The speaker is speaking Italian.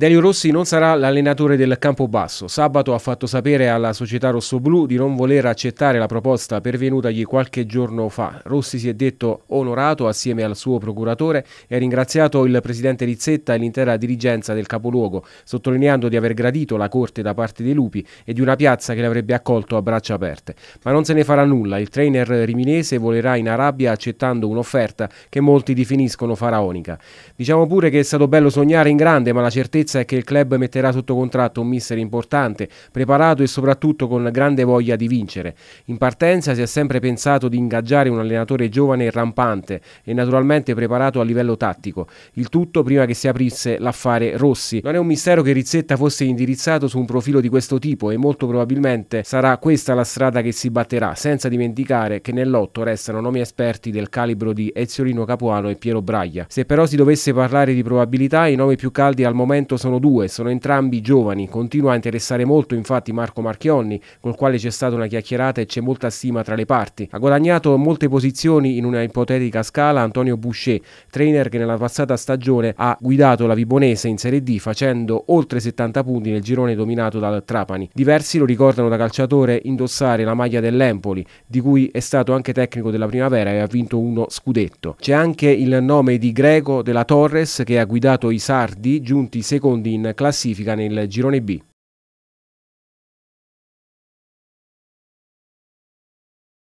Delio Rossi non sarà l'allenatore del Campobasso. Sabato ha fatto sapere alla società rossoblù di non voler accettare la proposta pervenutagli qualche giorno fa. Rossi si è detto onorato assieme al suo procuratore e ha ringraziato il presidente Rizzetta e l'intera dirigenza del capoluogo, sottolineando di aver gradito la corte da parte dei lupi e di una piazza che l'avrebbe accolto a braccia aperte. Ma non se ne farà nulla. Il trainer riminese volerà in Arabia accettando un'offerta che molti definiscono faraonica. Diciamo pure che è stato bello sognare in grande, ma la certezza certezza è che il club metterà sotto contratto un mister importante, preparato e soprattutto con grande voglia di vincere. In partenza si è sempre pensato di ingaggiare un allenatore giovane e rampante e naturalmente preparato a livello tattico. Il tutto prima che si aprisse l'affare Rossi. Non è un mistero che Rizzetta fosse indirizzato su un profilo di questo tipo e molto probabilmente sarà questa la strada che si batterà, senza dimenticare che nell'otto restano nomi esperti del calibro di Eziolino Capuano e Piero Braglia. Se però si dovesse parlare di probabilità, i nomi più caldi al momento momento sono due, sono entrambi giovani, continua a interessare molto infatti Marco Marchionni, col quale c'è stata una chiacchierata e c'è molta stima tra le parti. Ha guadagnato molte posizioni in una ipotetica scala Antonio Boucher, trainer che nella passata stagione ha guidato la Vibonese in Serie D facendo oltre 70 punti nel girone dominato dal Trapani. Diversi lo ricordano da calciatore indossare la maglia dell'Empoli, di cui è stato anche tecnico della primavera e ha vinto uno scudetto. C'è anche il nome di Greco della Torres che ha guidato i Sardi giunti secondo secondi in classifica nel girone B.